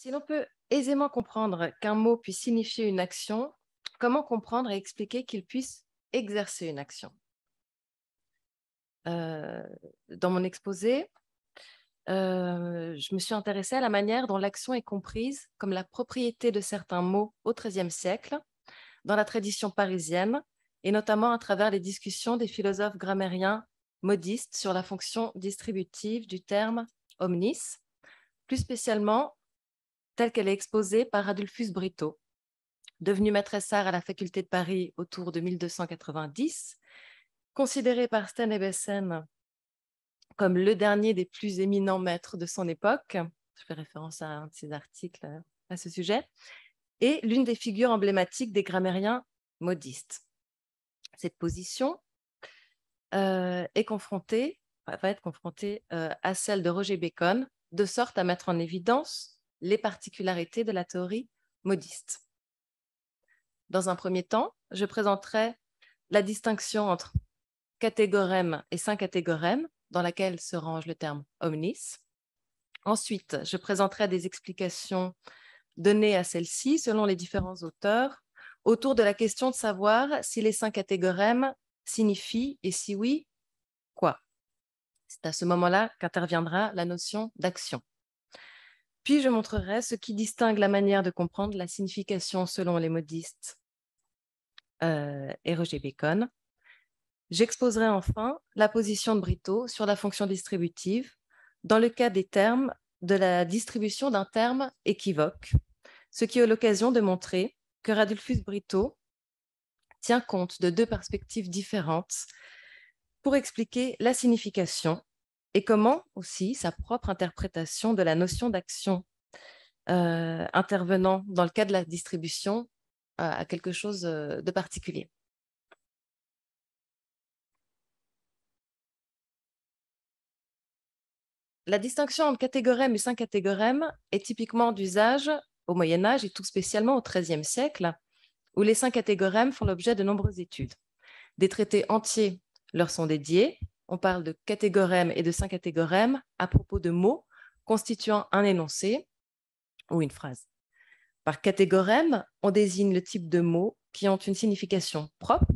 Si l'on peut aisément comprendre qu'un mot puisse signifier une action, comment comprendre et expliquer qu'il puisse exercer une action euh, Dans mon exposé, euh, je me suis intéressée à la manière dont l'action est comprise comme la propriété de certains mots au XIIIe siècle, dans la tradition parisienne, et notamment à travers les discussions des philosophes grammairiens modistes sur la fonction distributive du terme omnis, plus spécialement telle qu'elle est exposée par Adolphus Brito, devenu maîtresse art à la faculté de Paris autour de 1290, considéré par Sten Bessen comme le dernier des plus éminents maîtres de son époque. Je fais référence à un de ses articles euh, à ce sujet. Et l'une des figures emblématiques des grammairiens modistes. Cette position euh, est confrontée, va être confrontée euh, à celle de Roger Bacon, de sorte à mettre en évidence les particularités de la théorie modiste. Dans un premier temps, je présenterai la distinction entre catégorème et syncatégorème, dans laquelle se range le terme omnis. Ensuite, je présenterai des explications données à celle-ci selon les différents auteurs autour de la question de savoir si les catégorèmes signifient et si oui, quoi. C'est à ce moment-là qu'interviendra la notion d'action. Puis je montrerai ce qui distingue la manière de comprendre la signification selon les modistes euh, et Roger Bacon. J'exposerai enfin la position de Brito sur la fonction distributive dans le cas des termes de la distribution d'un terme équivoque, ce qui est l'occasion de montrer que Radulfus Brito tient compte de deux perspectives différentes pour expliquer la signification et comment aussi sa propre interprétation de la notion d'action euh, intervenant dans le cas de la distribution a euh, à quelque chose euh, de particulier. La distinction entre catégorème et syncatégorème est typiquement d'usage au Moyen Âge et tout spécialement au XIIIe siècle, où les syncatégorèmes font l'objet de nombreuses études. Des traités entiers leur sont dédiés, on parle de catégorèmes et de catégorèmes à propos de mots constituant un énoncé ou une phrase. Par catégorème, on désigne le type de mots qui ont une signification propre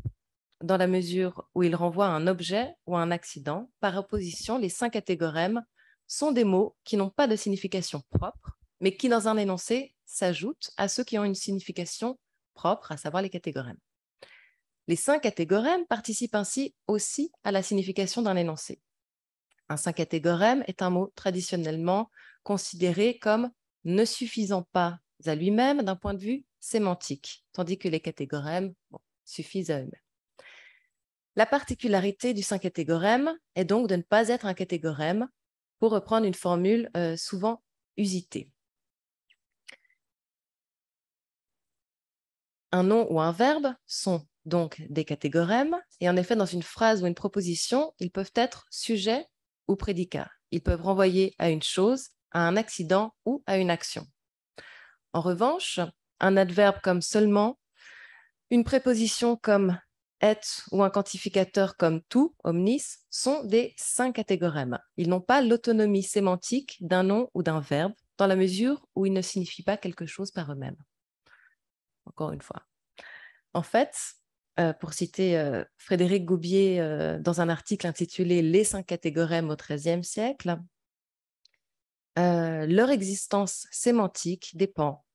dans la mesure où ils renvoient à un objet ou à un accident. Par opposition, les syncatégorèmes sont des mots qui n'ont pas de signification propre, mais qui dans un énoncé s'ajoutent à ceux qui ont une signification propre, à savoir les catégorèmes. Les cinq catégorèmes participent ainsi aussi à la signification d'un énoncé. Un cinq catégorème est un mot traditionnellement considéré comme ne suffisant pas à lui-même d'un point de vue sémantique, tandis que les catégorèmes suffisent à eux-mêmes. La particularité du cinq catégorème est donc de ne pas être un catégorème, pour reprendre une formule euh, souvent usitée. Un nom ou un verbe sont donc des catégorèmes, et en effet, dans une phrase ou une proposition, ils peuvent être sujet ou prédicat. Ils peuvent renvoyer à une chose, à un accident ou à une action. En revanche, un adverbe comme seulement, une préposition comme être ou un quantificateur comme tout, omnis, sont des cinq catégorèmes. Ils n'ont pas l'autonomie sémantique d'un nom ou d'un verbe, dans la mesure où ils ne signifient pas quelque chose par eux-mêmes. Encore une fois. En fait, euh, pour citer euh, Frédéric Goubier euh, dans un article intitulé Les cinq catégorèmes au XIIIe siècle, leur existence sémantique dépend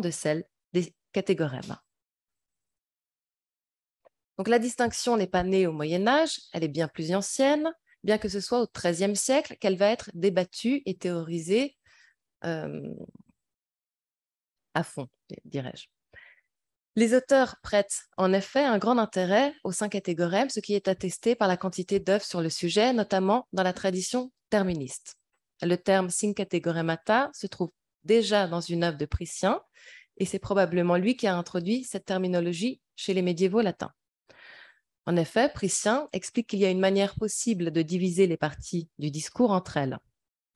de celle des catégorèmes. Donc la distinction n'est pas née au Moyen Âge, elle est bien plus ancienne, bien que ce soit au XIIIe siècle qu'elle va être débattue et théorisée à fond, dirais-je. Les auteurs prêtent en effet un grand intérêt aux cinq catégorèmes, ce qui est attesté par la quantité d'œuvres sur le sujet, notamment dans la tradition terministe. Le terme syncategoremata se trouve déjà dans une œuvre de Priscien, et c'est probablement lui qui a introduit cette terminologie chez les médiévaux latins. En effet, Priscien explique qu'il y a une manière possible de diviser les parties du discours entre elles.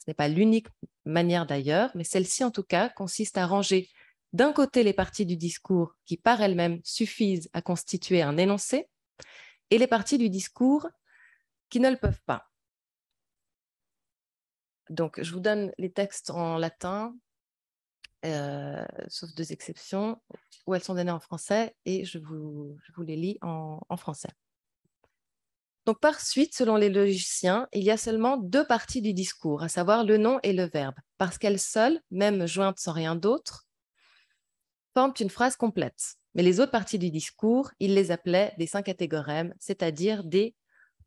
Ce n'est pas l'unique manière d'ailleurs, mais celle-ci en tout cas consiste à ranger d'un côté les parties du discours qui par elles-mêmes suffisent à constituer un énoncé, et les parties du discours qui ne le peuvent pas. Donc, je vous donne les textes en latin, euh, sauf deux exceptions, où elles sont données en français, et je vous, les lis en, en français. Donc, par suite, selon les logiciens, il y a seulement deux parties du discours, à savoir le nom et le verbe, parce qu'elles seules, même jointes sans rien d'autre, forment une phrase complète. Mais les autres parties du discours, il les appelait des cinq catégorèmes, c'est-à-dire des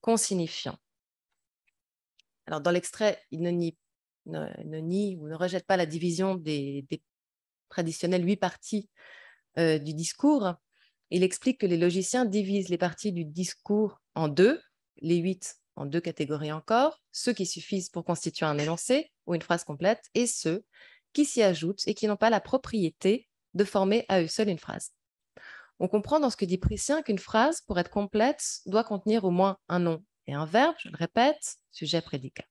consignifiants. Alors, dans l'extrait, il ne nie, ou ne rejette pas la division des, traditionnelles huit parties euh, du discours. Il explique que les logiciens divisent les parties du discours en deux, les huit en deux catégories encore, ceux qui suffisent pour constituer un énoncé ou une phrase complète, et ceux qui s'y ajoutent et qui n'ont pas la propriété de former à eux seuls une phrase. On comprend dans ce que dit Priscien qu'une phrase, pour être complète, doit contenir au moins un nom et un verbe, je le répète, sujet prédicat.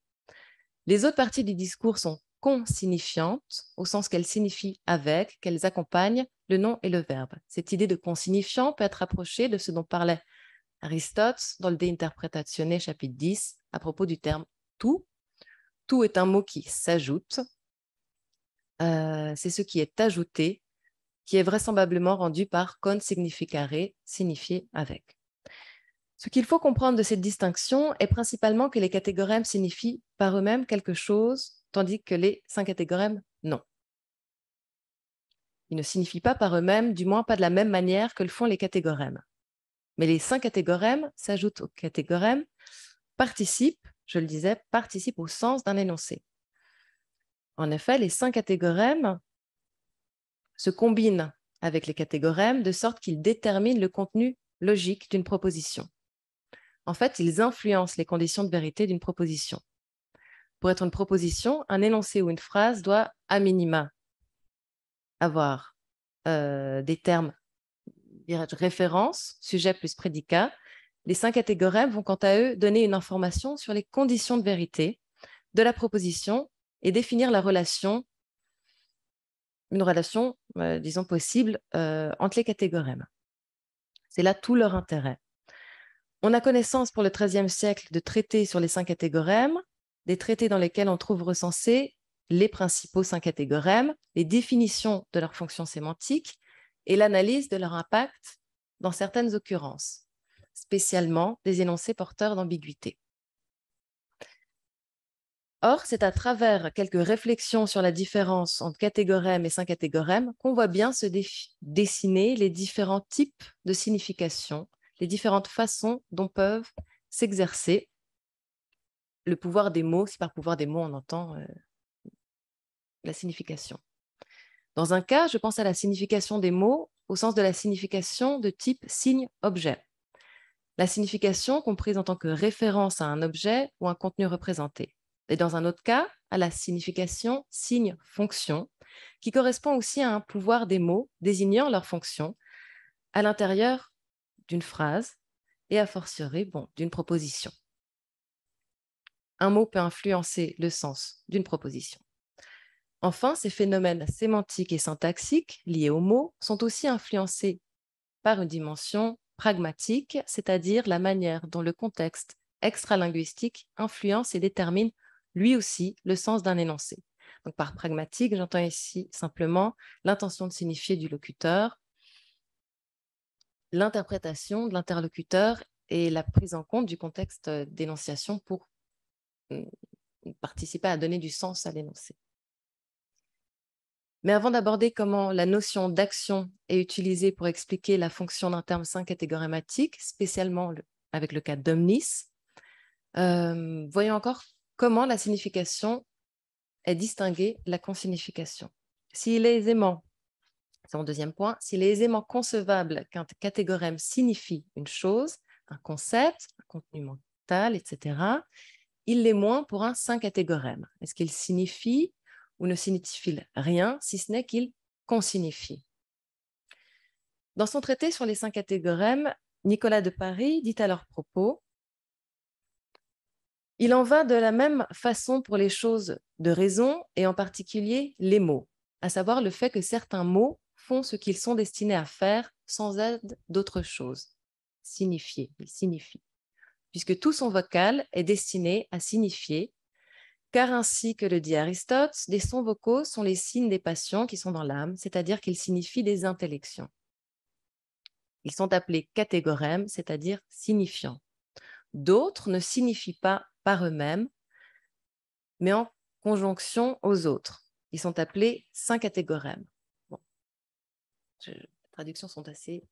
Les autres parties du discours sont consignifiantes, au sens qu'elles signifient avec, qu'elles accompagnent le nom et le verbe. Cette idée de consignifiant peut être rapprochée de ce dont parlait Aristote dans le déinterprétationné chapitre 10, à propos du terme tout. Tout est un mot qui s'ajoute. Euh, c'est ce qui est ajouté qui est vraisemblablement rendu par con signifie carré, signifié avec. Ce qu'il faut comprendre de cette distinction est principalement que les catégorèmes signifient par eux-mêmes quelque chose, tandis que les cinq catégorèmes, non. Ils ne signifient pas par eux-mêmes, du moins pas de la même manière que le font les catégorèmes. Mais les cinq catégorèmes s'ajoutent aux catégorèmes, participent, je le disais, participent au sens d'un énoncé. En effet, les cinq catégorèmes se combinent avec les catégorèmes de sorte qu'ils déterminent le contenu logique d'une proposition. En fait, ils influencent les conditions de vérité d'une proposition. Pour être une proposition, un énoncé ou une phrase doit, à minima, avoir euh, des termes référence, sujet plus prédicat. Les cinq catégorèmes vont quant à eux donner une information sur les conditions de vérité de la proposition et définir la relation une relation, euh, disons, possible euh, entre les catégorèmes. C'est là tout leur intérêt. On a connaissance pour le XIIIe siècle de traités sur les cinq catégorèmes, des traités dans lesquels on trouve recensés les principaux cinq catégorèmes, les définitions de leurs fonctions sémantiques et l'analyse de leur impact dans certaines occurrences, spécialement des énoncés porteurs d'ambiguïté. Or, c'est à travers quelques réflexions sur la différence entre catégorème et syncatégorème qu'on voit bien se dessiner les différents types de signification, les différentes façons dont peuvent s'exercer le pouvoir des mots, si par pouvoir des mots on entend euh, la signification. Dans un cas, je pense à la signification des mots au sens de la signification de type signe-objet. La signification comprise en tant que référence à un objet ou un contenu représenté. Et dans un autre cas, à la signification signe-fonction, qui correspond aussi à un pouvoir des mots désignant leur fonction à l'intérieur d'une phrase et a fortiori bon, d'une proposition. Un mot peut influencer le sens d'une proposition. Enfin, ces phénomènes sémantiques et syntaxiques liés aux mots sont aussi influencés par une dimension pragmatique, c'est-à-dire la manière dont le contexte extralinguistique influence et détermine lui aussi le sens d'un énoncé. Donc par pragmatique, j'entends ici simplement l'intention de signifier du locuteur, l'interprétation de l'interlocuteur et la prise en compte du contexte d'énonciation pour mm, participer à donner du sens à l'énoncé. Mais avant d'aborder comment la notion d'action est utilisée pour expliquer la fonction d'un terme syncatégorématique, catégorématique, spécialement avec le cas d'omnis, euh, voyons encore comment la signification est distinguée de la consignification. S'il est aisément, c'est mon deuxième point, s'il est aisément concevable qu'un catégorème signifie une chose, un concept, un contenu mental, etc., il l'est moins pour un saint catégorème. Est-ce qu'il signifie ou ne signifie rien, si ce n'est qu'il consignifie Dans son traité sur les cinq catégorèmes, Nicolas de Paris dit à leur propos il en va de la même façon pour les choses de raison et en particulier les mots, à savoir le fait que certains mots font ce qu'ils sont destinés à faire sans aide d'autre chose. Signifier, il signifie. Puisque tout son vocal est destiné à signifier, car ainsi que le dit Aristote, des sons vocaux sont les signes des passions qui sont dans l'âme, c'est-à-dire qu'ils signifient des intellections. Ils sont appelés catégorèmes, c'est-à-dire signifiants. D'autres ne signifient pas par eux-mêmes, mais en conjonction aux autres. Ils sont appelés cinq catégorèmes. les traductions sont assez,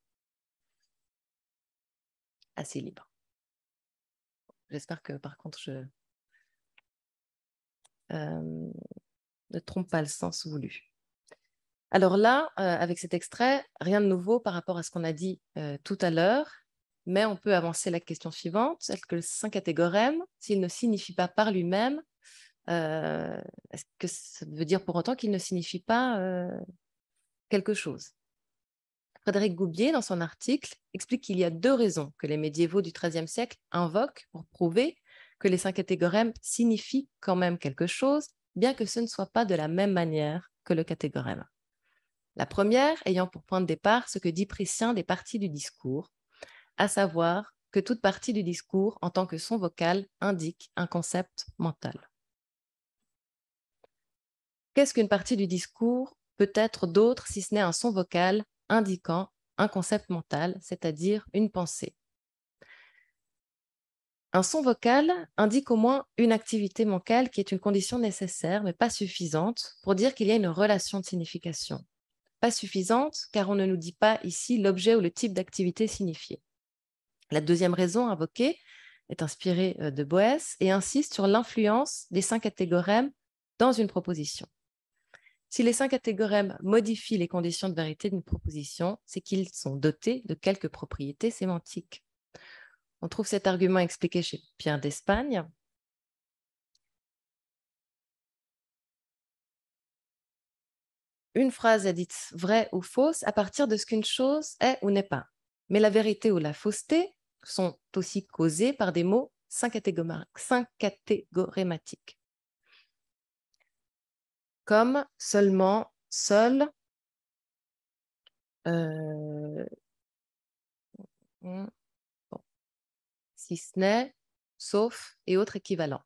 assez libres. J'espère que par contre, je euh, ne trompe pas le sens voulu. Alors là, euh, avec cet extrait, rien de nouveau par rapport à ce qu'on a dit euh, tout à l'heure. Mais on peut avancer la question suivante, est-ce que le saint catégorème, s'il ne signifie pas par lui-même, euh, est-ce que ça veut dire pour autant qu'il ne signifie pas euh, quelque chose Frédéric Goubier, dans son article, explique qu'il y a deux raisons que les médiévaux du XIIIe siècle invoquent pour prouver que les Saint catégorèmes signifient quand même quelque chose, bien que ce ne soit pas de la même manière que le catégorème. La première ayant pour point de départ ce que dit Priscien des parties du discours, à savoir que toute partie du discours, en tant que son vocal, indique un concept mental. Qu'est-ce qu'une partie du discours peut être d'autre si ce n'est un son vocal indiquant un concept mental, c'est-à-dire une pensée un son vocal indique au moins une activité mentale qui est une condition nécessaire mais pas suffisante pour dire qu'il y a une relation de signification. Pas suffisante car on ne nous dit pas ici l'objet ou le type d'activité signifiée. La deuxième raison invoquée est inspirée euh, de Boès et insiste sur l'influence des cinq catégorèmes dans une proposition. Si les cinq catégorèmes modifient les conditions de vérité d'une proposition, c'est qu'ils sont dotés de quelques propriétés sémantiques. On trouve cet argument expliqué chez Pierre d'Espagne. Une phrase est dite vraie ou fausse à partir de ce qu'une chose est ou n'est pas. Mais la vérité ou la fausseté sont aussi causés par des mots syncatégorématiques, comme seulement, seul, euh, hmm, si ce n'est, sauf et autres équivalents.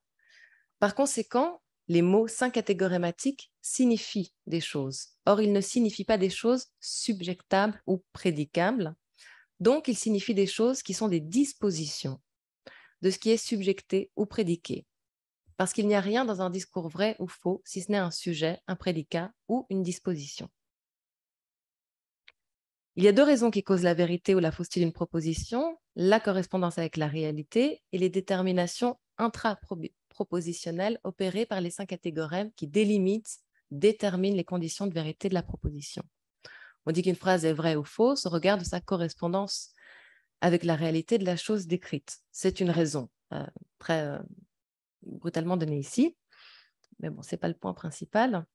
Par conséquent, les mots syncatégorématiques signifient des choses. Or, ils ne signifient pas des choses subjectables ou prédicables, donc, il signifie des choses qui sont des dispositions de ce qui est subjecté ou prédiqué. Parce qu'il n'y a rien dans un discours vrai ou faux, si ce n'est un sujet, un prédicat ou une disposition. Il y a deux raisons qui causent la vérité ou la fausseté d'une proposition, la correspondance avec la réalité et les déterminations intra-propositionnelles opérées par les cinq catégorèmes qui délimitent, déterminent les conditions de vérité de la proposition. On dit qu'une phrase est vraie ou fausse au regard de sa correspondance avec la réalité de la chose décrite. C'est une raison euh, très euh, brutalement donnée ici, mais bon, ce n'est pas le point principal.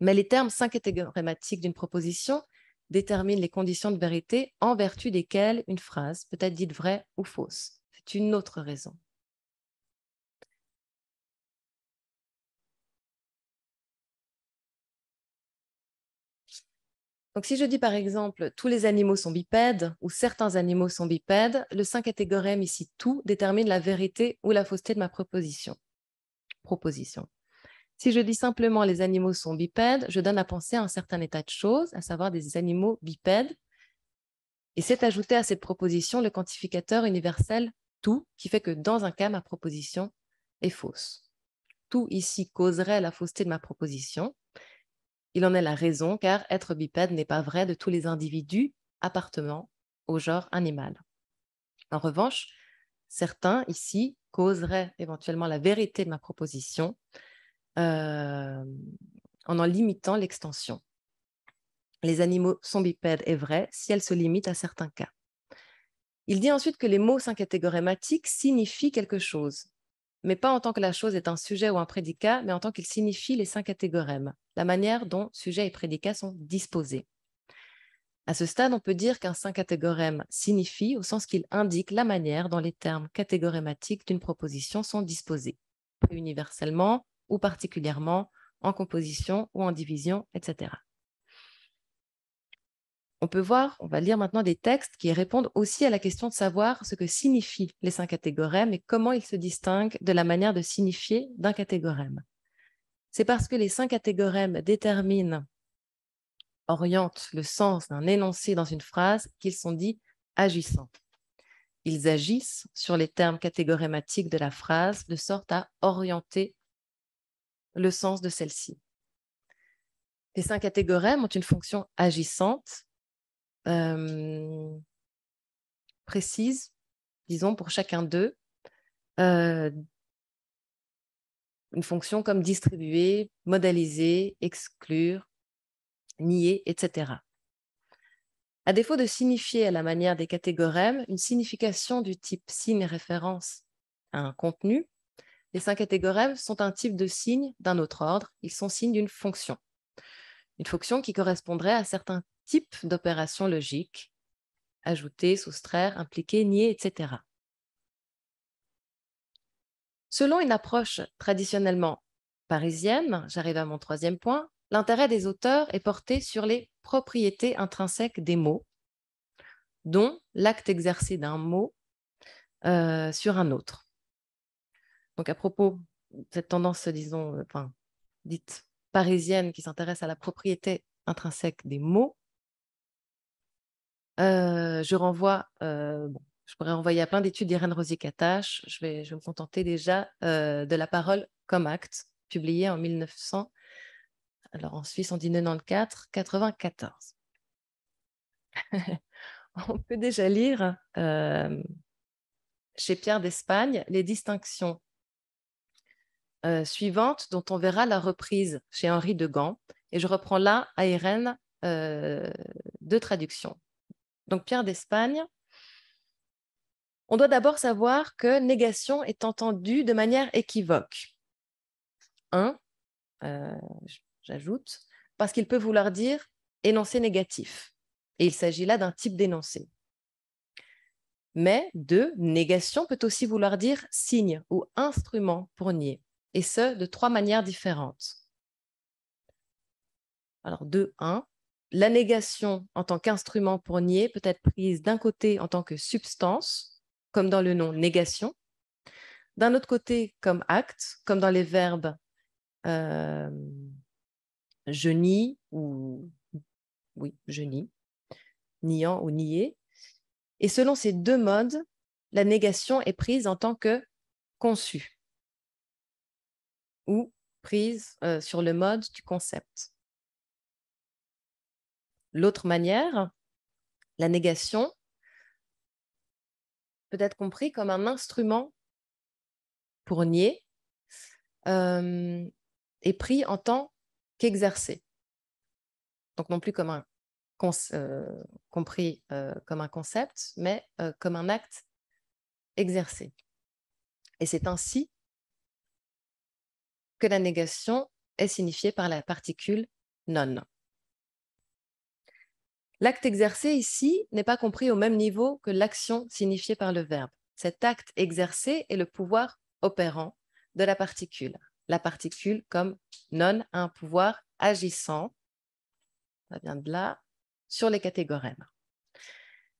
Mais les termes catégorématiques d'une proposition déterminent les conditions de vérité en vertu desquelles une phrase peut être dite vraie ou fausse. C'est une autre raison. Donc, si je dis par exemple tous les animaux sont bipèdes ou certains animaux sont bipèdes, le 5 catégorème ici tout détermine la vérité ou la fausseté de ma proposition. proposition. Si je dis simplement les animaux sont bipèdes, je donne à penser à un certain état de choses, à savoir des animaux bipèdes. Et c'est ajouter à cette proposition le quantificateur universel tout, qui fait que dans un cas, ma proposition est fausse. Tout ici causerait la fausseté de ma proposition, il en est la raison car être bipède n'est pas vrai de tous les individus appartenant au genre animal. En revanche, certains ici causeraient éventuellement la vérité de ma proposition euh, en en limitant l'extension. Les animaux sont bipèdes est vrai si elle se limite à certains cas. Il dit ensuite que les mots syncatégorématiques signifient quelque chose, mais pas en tant que la chose est un sujet ou un prédicat, mais en tant qu'ils signifient les cinq catégorèmes la manière dont sujet et prédicat sont disposés. À ce stade, on peut dire qu'un saint catégorème signifie au sens qu'il indique la manière dont les termes catégorématiques d'une proposition sont disposés, universellement ou particulièrement, en composition ou en division, etc. On peut voir, on va lire maintenant des textes qui répondent aussi à la question de savoir ce que signifient les saints catégorèmes et comment ils se distinguent de la manière de signifier d'un catégorème c'est parce que les cinq catégorèmes déterminent, orientent le sens d'un énoncé dans une phrase qu'ils sont dits agissants. Ils agissent sur les termes catégorématiques de la phrase de sorte à orienter le sens de celle-ci. Les cinq catégorèmes ont une fonction agissante euh, précise, disons, pour chacun d'eux, euh, une fonction comme distribuer, modaliser, exclure, nier, etc. À défaut de signifier à la manière des catégorèmes une signification du type signe référence à un contenu, les cinq catégorèmes sont un type de signe d'un autre ordre, ils sont signes d'une fonction. Une fonction qui correspondrait à certains types d'opérations logiques, ajouter, soustraire, impliquer, nier, etc. Selon une approche traditionnellement parisienne, j'arrive à mon troisième point, l'intérêt des auteurs est porté sur les propriétés intrinsèques des mots, dont l'acte exercé d'un mot euh, sur un autre. Donc à propos de cette tendance, disons, euh, dite parisienne qui s'intéresse à la propriété intrinsèque des mots, euh, je renvoie je pourrais envoyer à plein d'études d'Irène rosier je vais, me contenter déjà euh, de La parole comme acte, publiée en 1900. Alors en Suisse, on dit 94, 94. on peut déjà lire euh, chez Pierre d'Espagne les distinctions euh, suivantes dont on verra la reprise chez Henri de Gand. Et je reprends là à Irène de traduction. Donc Pierre d'Espagne on doit d'abord savoir que négation est entendue de manière équivoque. Un, euh, j'ajoute, parce qu'il peut vouloir dire énoncé négatif. Et il s'agit là d'un type d'énoncé. Mais deux, négation peut aussi vouloir dire signe ou instrument pour nier, et ce, de trois manières différentes. Alors, deux, un, la négation en tant qu'instrument pour nier peut être prise d'un côté en tant que substance, comme dans le nom négation, d'un autre côté comme acte, comme dans les verbes euh, je nie ou oui, je nie, niant ou nier. Et selon ces deux modes, la négation est prise en tant que conçue ou prise euh, sur le mode du concept. L'autre manière, la négation d'être compris comme un instrument pour nier euh, et pris en tant qu'exercé. Donc non plus comme euh, compris euh, comme un concept, mais comme un acte exercé. Et c'est ainsi que la négation est signifiée par la particule non. L'acte exercé ici n'est pas compris au même niveau que l'action signifiée par le verbe. Cet acte exercé est le pouvoir opérant de la particule. La particule comme non a un pouvoir agissant, ça vient de là, sur les catégorèmes.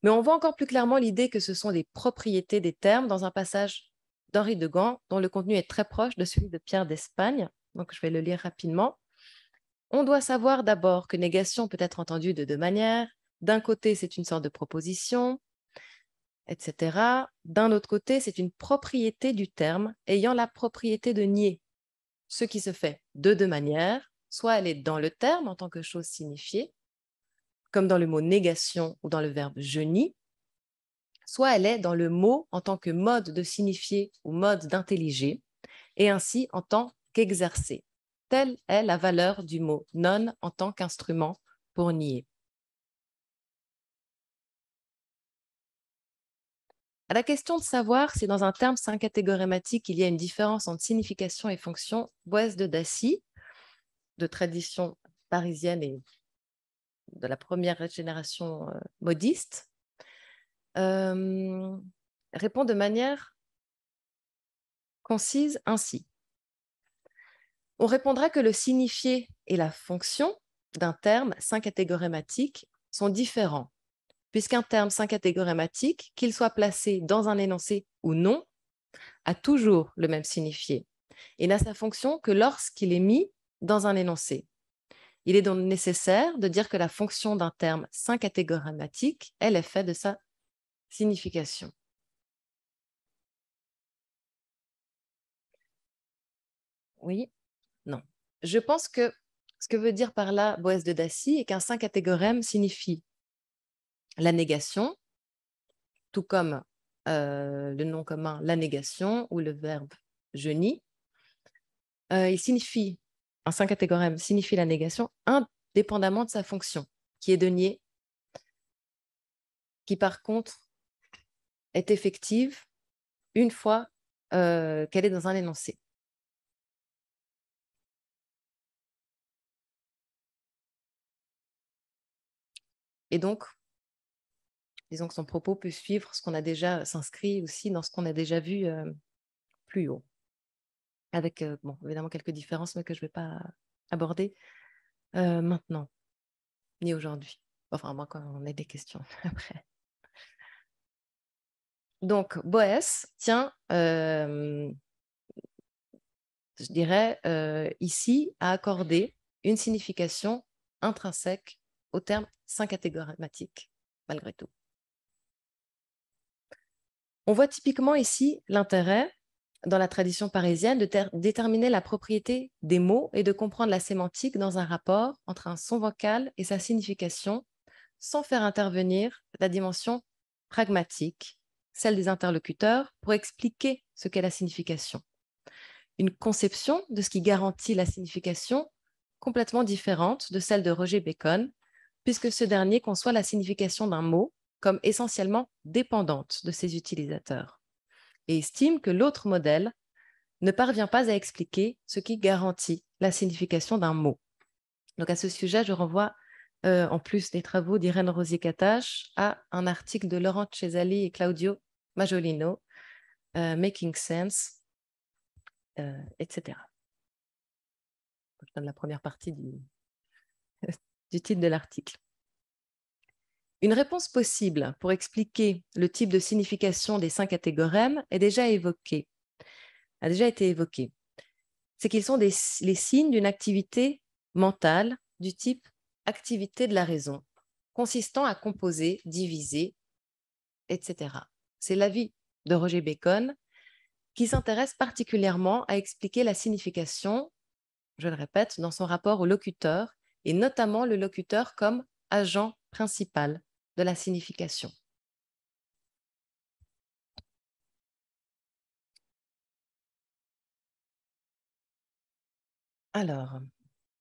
Mais on voit encore plus clairement l'idée que ce sont des propriétés des termes dans un passage d'Henri de Gand dont le contenu est très proche de celui de Pierre d'Espagne. Donc je vais le lire rapidement. On doit savoir d'abord que négation peut être entendue de deux manières. D'un côté, c'est une sorte de proposition, etc. D'un autre côté, c'est une propriété du terme ayant la propriété de nier, ce qui se fait de deux manières. Soit elle est dans le terme en tant que chose signifiée, comme dans le mot négation ou dans le verbe je nie, soit elle est dans le mot en tant que mode de signifier ou mode d'intelliger, et ainsi en tant qu'exercer. Telle est la valeur du mot non en tant qu'instrument pour nier. À la question de savoir si dans un terme syncatégorématique il y a une différence entre signification et fonction, Boise de Dassy, de tradition parisienne et de la première génération euh, modiste, euh, répond de manière concise ainsi. On répondra que le signifié et la fonction d'un terme syncatégorématique sont différents, puisqu'un terme syncatégorématique, qu'il soit placé dans un énoncé ou non, a toujours le même signifié et n'a sa fonction que lorsqu'il est mis dans un énoncé. Il est donc nécessaire de dire que la fonction d'un terme syncatégorématique est l'effet de sa signification. Oui je pense que ce que veut dire par là Boès de Dacy est qu'un saint catégorème signifie la négation, tout comme euh, le nom commun la négation ou le verbe je nie. Euh, il signifie, un saint catégorème signifie la négation indépendamment de sa fonction, qui est de nier, qui par contre est effective une fois euh, qu'elle est dans un énoncé. Et donc, disons que son propos peut suivre ce qu'on a déjà s'inscrit aussi dans ce qu'on a déjà vu euh, plus haut. Avec, euh, bon, évidemment, quelques différences, mais que je ne vais pas aborder euh, maintenant, ni aujourd'hui. Enfin, moi, quand on a des questions après. Donc, Boès tient, je dirais, ici à accorder une signification intrinsèque au terme malgré tout. On voit typiquement ici l'intérêt, dans la tradition parisienne, de déterminer la propriété des mots et de comprendre la sémantique dans un rapport entre un son vocal et sa signification, sans faire intervenir la dimension pragmatique, celle des interlocuteurs, pour expliquer ce qu'est la signification. Une conception de ce qui garantit la signification complètement différente de celle de Roger Bacon, puisque ce dernier conçoit la signification d'un mot comme essentiellement dépendante de ses utilisateurs, et estime que l'autre modèle ne parvient pas à expliquer ce qui garantit la signification d'un mot. Donc à ce sujet, je renvoie, euh, en plus des travaux d'Irène Rosier-Catache, à un article de Laurent Cesali et Claudio Majolino, euh, Making Sense, euh, etc. Je donne la première partie du, du titre de l'article. Une réponse possible pour expliquer le type de signification des cinq catégorèmes est déjà évoquée, a déjà été évoquée. C'est qu'ils sont les signes d'une activité mentale du type activité de la raison, consistant à composer, diviser, etc. C'est l'avis de Roger Bacon qui s'intéresse particulièrement à expliquer la signification, je le répète, dans son rapport au locuteur et notamment le locuteur comme agent principal de la signification. Alors,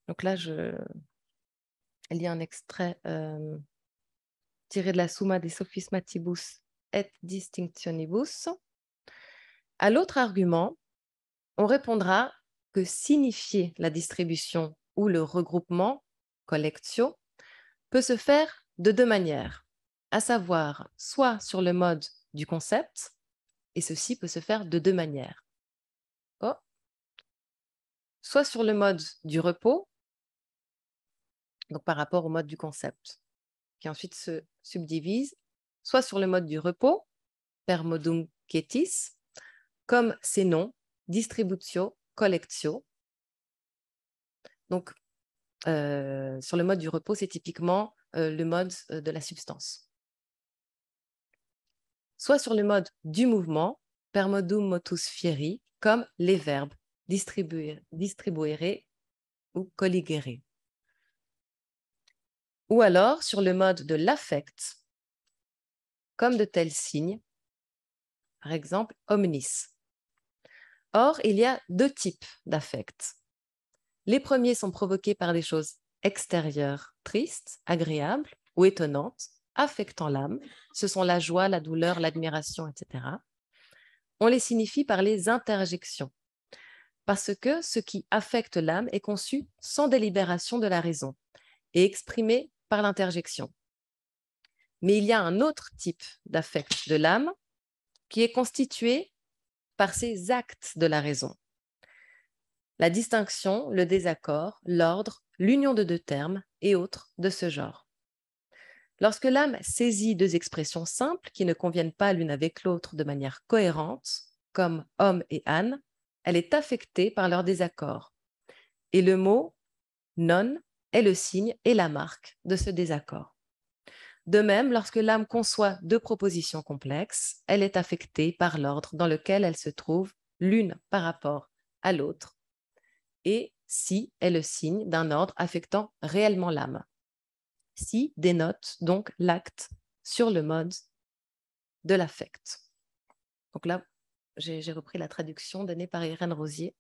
donc là, je a un extrait euh, tiré de la Summa des Sophismatibus et Distinctionibus. À l'autre argument, on répondra que signifier la distribution ou le regroupement collectio, peut se faire de deux manières, à savoir soit sur le mode du concept, et ceci peut se faire de deux manières. Oh. Soit sur le mode du repos, donc par rapport au mode du concept, qui ensuite se subdivise, soit sur le mode du repos, per modum comme ces noms, distributio, collectio. Donc, euh, sur le mode du repos, c'est typiquement euh, le mode euh, de la substance. Soit sur le mode du mouvement, per modum motus fieri, comme les verbes distribuer, distribuere ou colligere. Ou alors sur le mode de l'affect, comme de tels signes, par exemple omnis. Or, il y a deux types d'affects les premiers sont provoqués par des choses extérieures, tristes, agréables ou étonnantes, affectant l'âme. Ce sont la joie, la douleur, l'admiration, etc. On les signifie par les interjections, parce que ce qui affecte l'âme est conçu sans délibération de la raison et exprimé par l'interjection. Mais il y a un autre type d'affect de l'âme qui est constitué par ces actes de la raison la distinction, le désaccord, l'ordre, l'union de deux termes et autres de ce genre. Lorsque l'âme saisit deux expressions simples qui ne conviennent pas l'une avec l'autre de manière cohérente, comme homme et âne, elle est affectée par leur désaccord. Et le mot non est le signe et la marque de ce désaccord. De même, lorsque l'âme conçoit deux propositions complexes, elle est affectée par l'ordre dans lequel elle se trouve, l'une par rapport à l'autre, et si est le signe d'un ordre affectant réellement l'âme. Si dénote donc l'acte sur le mode de l'affect. Donc là, j'ai repris la traduction donnée par Irène Rosier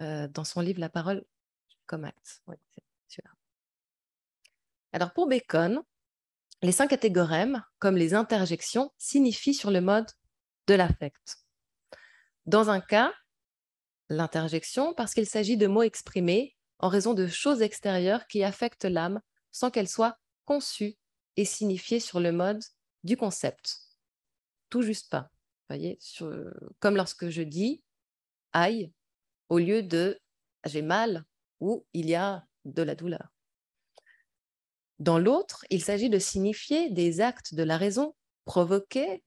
euh, dans son livre La parole comme acte. Alors pour Bacon, les cinq catégorèmes, comme les interjections, signifient sur le mode de l'affect. Dans un cas, L'interjection, parce qu'il s'agit de mots exprimés en raison de choses extérieures qui affectent l'âme sans qu'elle soit conçue et signifiées sur le mode du concept. Tout juste pas. Voyez, comme lorsque je dis aïe au lieu de j'ai mal ou il y a de la douleur. Dans l'autre, il s'agit de signifier des actes de la raison provoqués.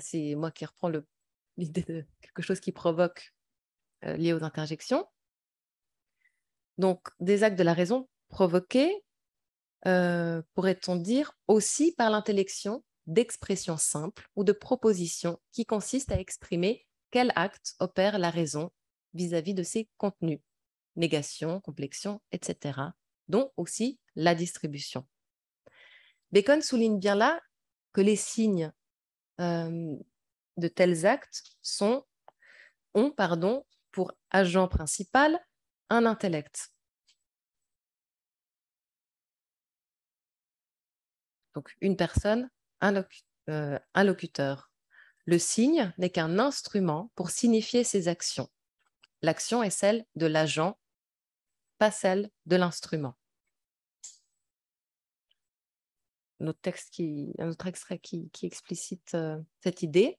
C'est moi qui reprends l'idée de quelque chose qui provoque euh, liés aux interjections. Donc, des actes de la raison provoqués, euh, pourrait-on dire, aussi par l'intellection d'expressions simples ou de propositions qui consistent à exprimer quel acte opère la raison vis-à-vis de ses contenus, négation, complexion, etc., dont aussi la distribution. Bacon souligne bien là que les signes euh, de tels actes sont, ont pardon, pour agent principal un intellect. Donc une personne, euh, un, locuteur. Le signe n'est qu'un instrument pour signifier ses actions. L'action est celle de l'agent, pas celle de l'instrument. Notre texte un autre extrait qui, explicite euh, cette idée.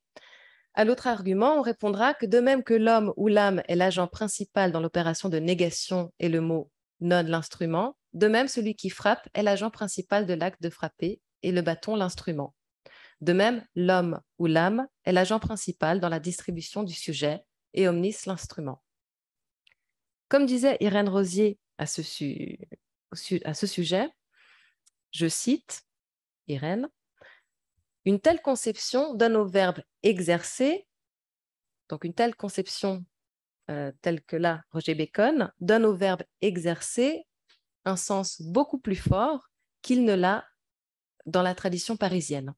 À l'autre argument, on répondra que de même que l'homme ou l'âme est l'agent principal dans l'opération de négation et le mot non l'instrument, de même celui qui frappe est l'agent principal de l'acte de frapper et le bâton l'instrument. De même, l'homme ou l'âme est l'agent principal dans la distribution du sujet et omnis l'instrument. Comme disait Irène Rosier à à ce sujet, je cite Irène, une telle conception donne au verbe exercer, donc une telle conception euh, telle que là, Roger Bacon, donne au verbe exercer un sens beaucoup plus fort qu'il ne l'a dans la tradition parisienne.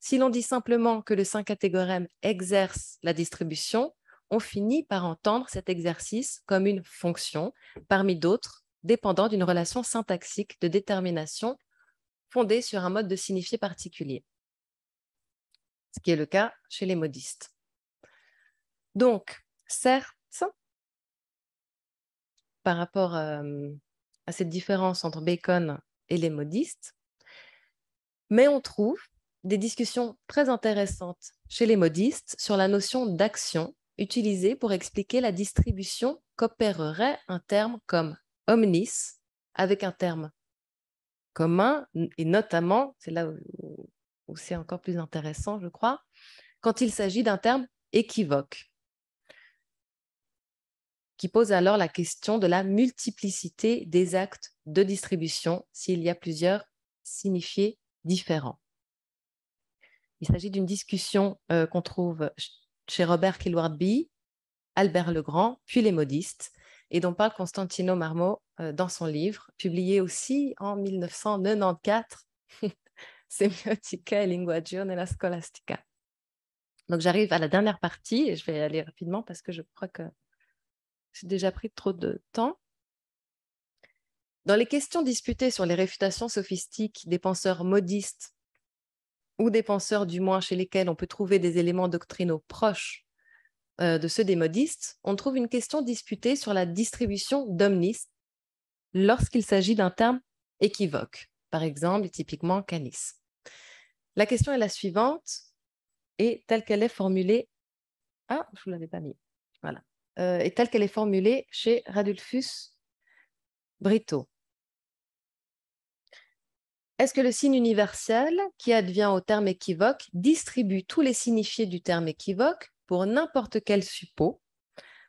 Si l'on dit simplement que le saint catégorème exerce la distribution, on finit par entendre cet exercice comme une fonction, parmi d'autres, dépendant d'une relation syntaxique de détermination fondée sur un mode de signifié particulier ce qui est le cas chez les modistes. Donc, certes, par rapport euh, à, cette différence entre Bacon et les modistes, mais on trouve des discussions très intéressantes chez les modistes sur la notion d'action utilisée pour expliquer la distribution qu'opérerait un terme comme omnis avec un terme commun, et notamment, c'est là où où c'est encore plus intéressant, je crois, quand il s'agit d'un terme équivoque, qui pose alors la question de la multiplicité des actes de distribution s'il y a plusieurs signifiés différents. Il s'agit d'une discussion euh, qu'on trouve chez Robert Kilwardby, Albert Legrand, puis les modistes, et dont parle Constantino Marmot euh, dans son livre, publié aussi en 1994 sémiotica et linguaggio nella scolastica. Donc j'arrive à la dernière partie et je vais aller rapidement parce que je crois que j'ai déjà pris trop de temps. Dans les questions disputées sur les réfutations sophistiques des penseurs modistes ou des penseurs du moins chez lesquels on peut trouver des éléments doctrinaux proches euh, de ceux des modistes, on trouve une question disputée sur la distribution d'omnis lorsqu'il s'agit d'un terme équivoque par exemple, typiquement Canis. La question est la suivante, et telle qu'elle est formulée. Ah, je l'avais pas mis. Euh, et telle qu'elle est formulée chez Radulfus Brito. Est-ce que le signe universel, qui advient au terme équivoque, distribue tous les signifiés du terme équivoque pour n'importe quel suppôt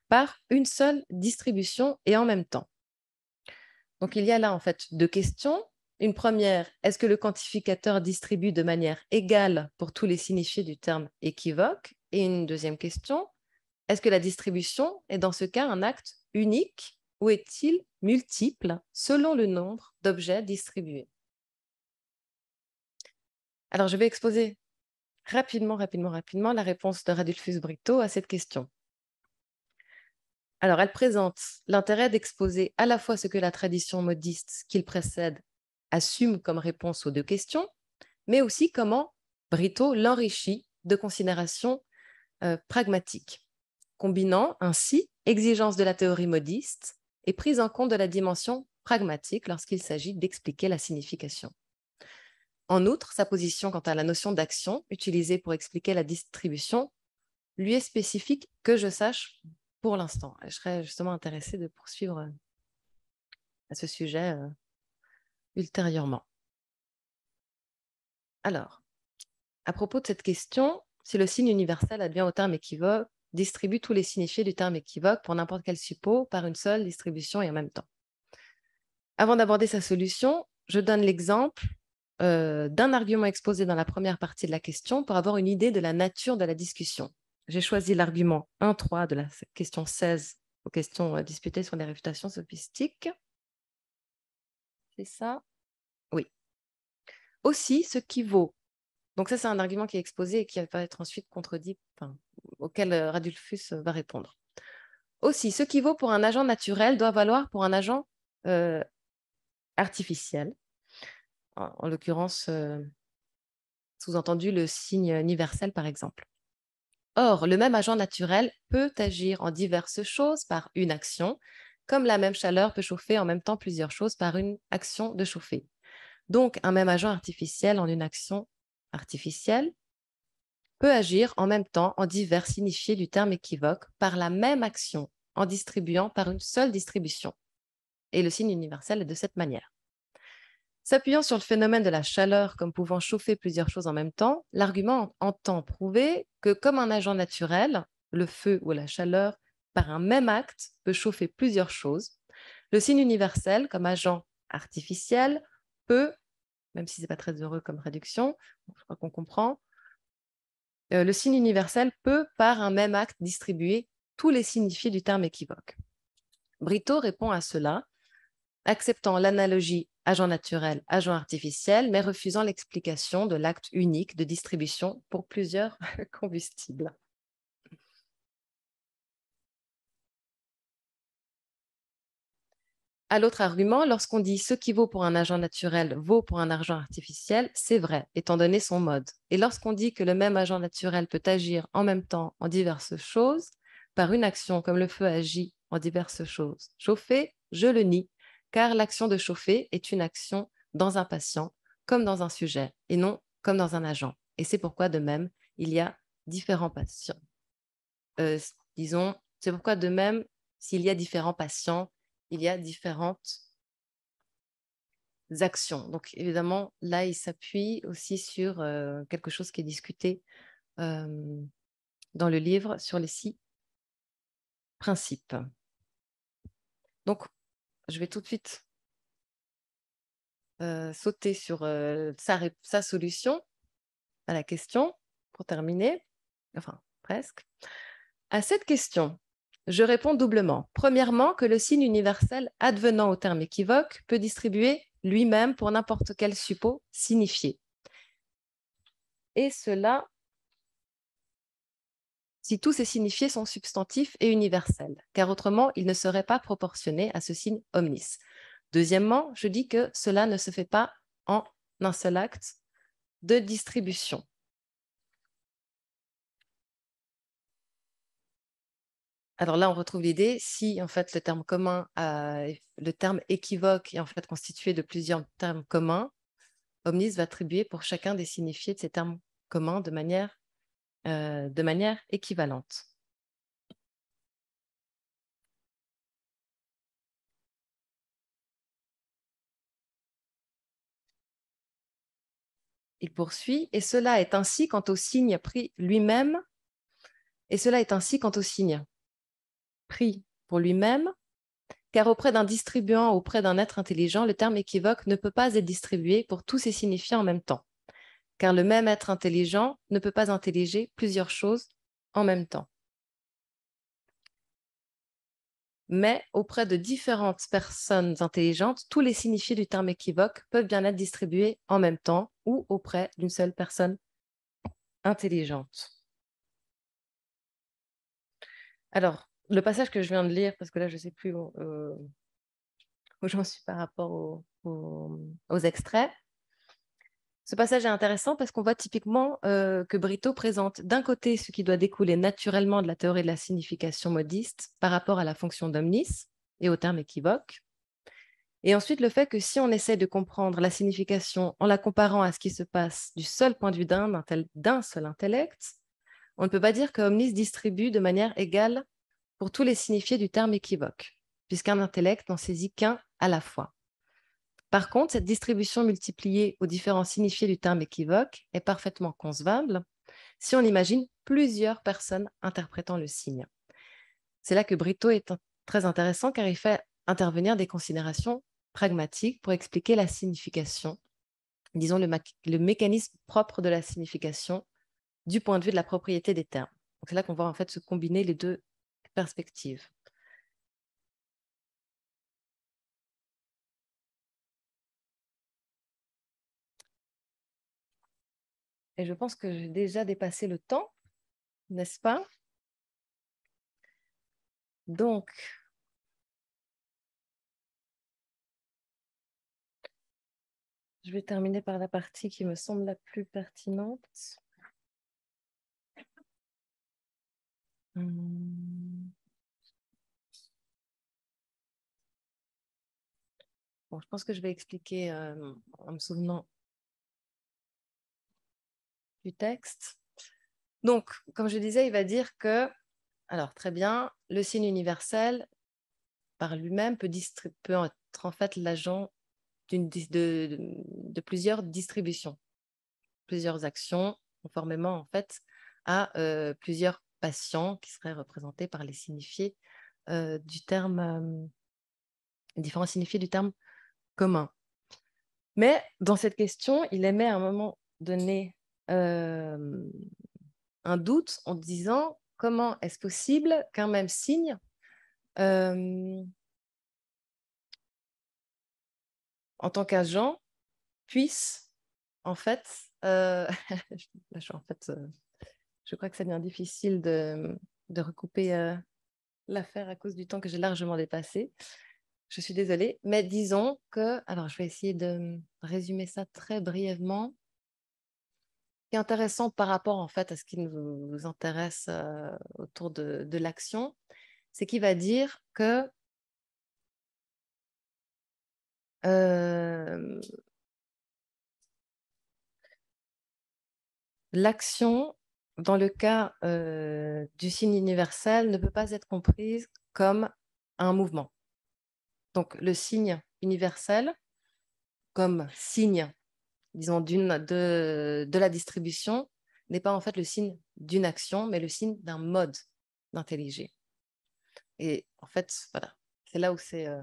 par une seule distribution et en même temps Donc il y a là en fait deux questions. Une première, est-ce que le quantificateur distribue de manière égale pour tous les signifiés du terme équivoque Et une deuxième question, est-ce que la distribution est dans ce cas un acte unique ou est-il multiple selon le nombre d'objets distribués Alors, je vais exposer rapidement, rapidement, rapidement la réponse de Radulfus Brito à cette question. Alors, elle présente l'intérêt d'exposer à la fois ce que la tradition modiste qu'il précède assume comme réponse aux deux questions, mais aussi comment Brito l'enrichit de considérations euh, pragmatiques, combinant ainsi exigence de la théorie modiste et prise en compte de la dimension pragmatique lorsqu'il s'agit d'expliquer la signification. En outre, sa position quant à la notion d'action utilisée pour expliquer la distribution lui est spécifique que je sache pour l'instant. Je serais justement intéressé de poursuivre euh, à ce sujet euh, ultérieurement. Alors, à propos de cette question, si le signe universel advient au terme équivoque, distribue tous les signifiés du terme équivoque pour n'importe quel suppôt par une seule distribution et en même temps. Avant d'aborder sa solution, je donne l'exemple euh, d'un argument exposé dans la première partie de la question pour avoir une idée de la nature de la discussion. J'ai choisi l'argument 1.3 de la question 16 aux questions euh, disputées sur les réfutations sophistiques. C'est ça aussi ce qui vaut. Donc ça, c'est un argument qui est exposé et qui va être ensuite contredit, auquel euh, Radulfus euh, va répondre. Aussi, ce qui vaut pour un agent naturel doit valoir pour un agent euh, artificiel. En, l'occurrence, sous-entendu le signe universel, par exemple. Or, le même agent naturel peut agir en diverses choses par une action, comme la même chaleur peut chauffer en même temps plusieurs choses par une action de chauffer. Donc, un même agent artificiel en une action artificielle peut agir en même temps en divers signifiés du terme équivoque par la même action en distribuant par une seule distribution. Et le signe universel est de cette manière. S'appuyant sur le phénomène de la chaleur comme pouvant chauffer plusieurs choses en même temps, l'argument entend prouver que comme un agent naturel, le feu ou la chaleur, par un même acte, peut chauffer plusieurs choses, le signe universel comme agent artificiel peut même si ce n'est pas très heureux comme réduction, je crois qu'on comprend. Euh, le signe universel peut, par un même acte, distribuer tous les signifiés du terme équivoque. Brito répond à cela, acceptant l'analogie agent naturel, agent artificiel, mais refusant l'explication de l'acte unique de distribution pour plusieurs combustibles. à l'autre argument, lorsqu'on dit ce qui vaut pour un agent naturel vaut pour un agent artificiel, c'est vrai, étant donné son mode. Et lorsqu'on dit que le même agent naturel peut agir en même temps en diverses choses, par une action comme le feu agit en diverses choses. Chauffer, je le nie, car l'action de chauffer est une action dans un patient comme dans un sujet, et non comme dans un agent. Et c'est pourquoi, de même, il y a différents patients. Euh, disons, c'est pourquoi, de même, s'il y a différents patients, il y a différentes actions. Donc évidemment, là, il s'appuie aussi sur euh, quelque chose qui est discuté euh, dans le livre sur les six principes. Donc, je vais tout de suite euh, sauter sur sa, solution à la question pour terminer, enfin presque. À cette question, je réponds doublement. Premièrement, que le signe universel advenant au terme équivoque peut distribuer lui-même pour n'importe quel suppôt signifié. Et cela si tous ces signifiés sont substantifs et universels, car autrement, ils ne seraient pas proportionnés à ce signe omnis. Deuxièmement, je dis que cela ne se fait pas en un seul acte de distribution. alors là, on retrouve l'idée, si en fait le terme commun, euh, le terme équivoque est en fait constitué de plusieurs termes communs, Omnis va attribuer pour chacun des signifiés de ces termes communs de manière, euh, de manière équivalente. Il poursuit, et cela est ainsi quant au signe pris lui-même, et cela est ainsi quant au signe pris pour lui-même, car auprès d'un distribuant, auprès d'un être intelligent, le terme équivoque ne peut pas être distribué pour tous ses signifiants en même temps, car le même être intelligent ne peut pas intelliger plusieurs choses en même temps. Mais auprès de différentes personnes intelligentes, tous les signifiés du terme équivoque peuvent bien être distribués en même temps ou auprès d'une seule personne intelligente. Alors, le passage que je viens de lire, parce que là, je ne sais plus euh, où, j'en suis par rapport aux extraits. Ce passage est intéressant parce qu'on voit typiquement euh, que Brito présente d'un côté ce qui doit découler naturellement de la théorie de la signification modiste par rapport à la fonction d'omnis et au terme équivoque, et ensuite le fait que si on essaie de comprendre la signification en la comparant à ce qui se passe du seul point de vue d'un seul intellect, on ne peut pas dire que omnis distribue de manière égale pour tous les signifiés du terme équivoque, puisqu'un intellect n'en saisit qu'un à la fois. Par contre, cette distribution multipliée aux différents signifiés du terme équivoque est parfaitement concevable si on imagine plusieurs personnes interprétant le signe. C'est là que Brito est très intéressant car il fait intervenir des considérations pragmatiques pour expliquer la signification, disons le, mécanisme propre de la signification du point de vue de la propriété des termes. C'est là qu'on voit en fait se combiner les deux perspective. Et je pense que j'ai déjà dépassé le temps, n'est-ce pas Donc, je vais terminer par la partie qui me semble la plus pertinente. Hmm. je pense que je vais expliquer euh, en me souvenant du texte. Donc, comme je disais, il va dire que, alors très bien, le signe universel par lui-même peut, être en fait l'agent de, plusieurs distributions, plusieurs actions, conformément en fait à euh, plusieurs patients qui seraient représentés par les signifiés euh, du terme, différents signifiés du terme commun. Mais dans cette question, il émet à un moment donné euh, un doute en disant comment est-ce possible qu'un même signe euh, en tant qu'agent puisse en fait, euh, en fait je crois que c'est bien difficile de recouper l'affaire à cause du temps que j'ai largement dépassé je suis désolée, mais disons que, alors je vais essayer de résumer ça très brièvement. Ce qui est intéressant par rapport en fait à ce qui nous, intéresse euh, autour de, l'action, c'est qu'il va dire que euh, l'action, dans le cas euh, du signe universel, ne peut pas être comprise comme un mouvement. Donc le signe universel comme signe, disons, de, de la distribution n'est pas en fait le signe d'une action, mais le signe d'un mode d'intelliger. Et en fait, voilà, c'est là où c'est euh,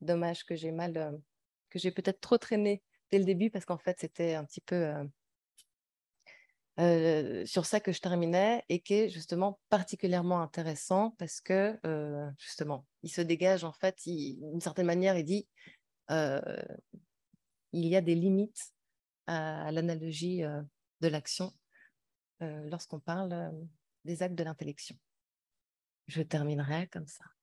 dommage que j'ai mal, euh, que j'ai peut-être trop traîné dès le début parce qu'en fait, c'était un petit peu euh, euh, sur ça que je terminais et qui est justement particulièrement intéressant parce que euh, justement, il se dégage en fait, d'une certaine manière, il dit euh, il y a des limites à, à l'analogie de l'action lorsqu'on parle des actes de l'intellection. Je terminerai comme ça.